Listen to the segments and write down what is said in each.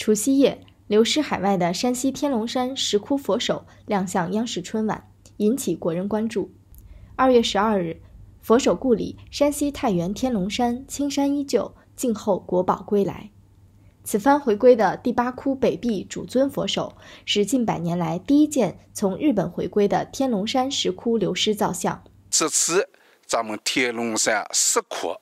除夕夜，流失海外的山西天龙山石窟佛首亮相央视春晚，引起国人关注。二月十二日，佛首故里山西太原天龙山，青山依旧，静候国宝归来。此番回归的第八窟北壁主尊佛首，是近百年来第一件从日本回归的天龙山石窟流失造像。这次咱们天龙山石窟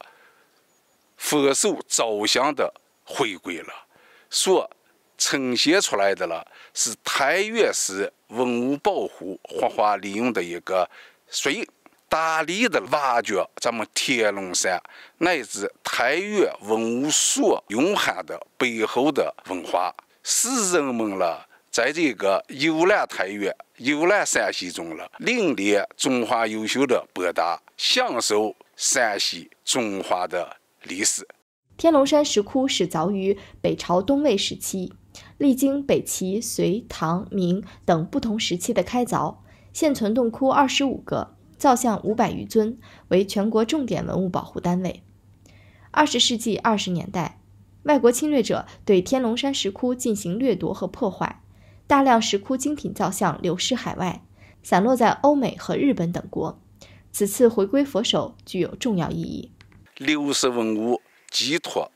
佛塑造像的回归了。所呈现出来的了，是太原市文物保护、活化利用的一个水。大力的挖掘，咱们天龙山乃至太原文物所蕴含的背后的文化，使人们了在这个游览太原、游览山西中了领略中华优秀的博大，享受山西中华的历史。天龙山石窟始凿于北朝东魏时期，历经北齐、隋、唐、明等不同时期的开凿，现存洞窟二十五个，造像五百余尊，为全国重点文物保护单位。二十世纪二十年代，外国侵略者对天龙山石窟进行掠夺和破坏，大量石窟精品造像流失海外，散落在欧美和日本等国。此次回归佛首具有重要意义。流失文物。寄托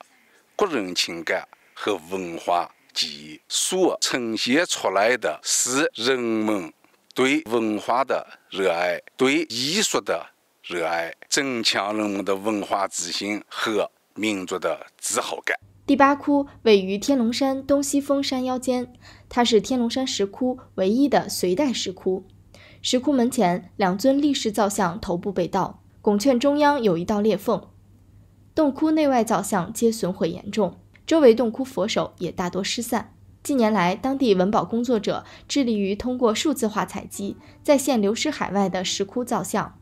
国人情感和文化记忆，所呈现出来的是人们对文化的热爱，对艺术的热爱，增强人们的文化自信和民族的自豪感。第八窟位于天龙山东西峰山腰间，它是天龙山石窟唯一的隋代石窟。石窟门前两尊立式造像头部被盗，拱券中央有一道裂缝。洞窟内外造像皆损毁严重，周围洞窟佛手也大多失散。近年来，当地文保工作者致力于通过数字化采集，再现流失海外的石窟造像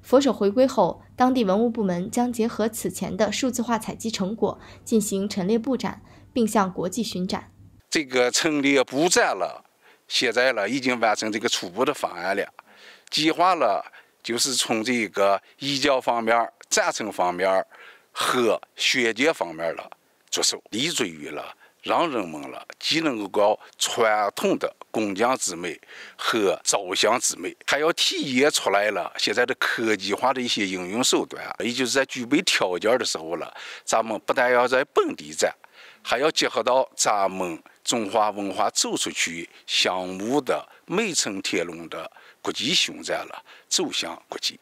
佛手回归后，当地文物部门将结合此前的数字化采集成果进行陈列布展，并向国际巡展。这个陈列布展了，现在了已经完成这个初步的方案了，计划了就是从这个移交方面、展成方面。和宣介方面的着手，立足于了让人们了既能够搞传统的工匠之美和造像之美，还要体验出来了现在的科技化的一些应用手段。也就是在具备条件的时候了，咱们不但要在本地展，还要结合到咱们中华文化走出去项目的“美城天龙”的国际巡展了，走向国际。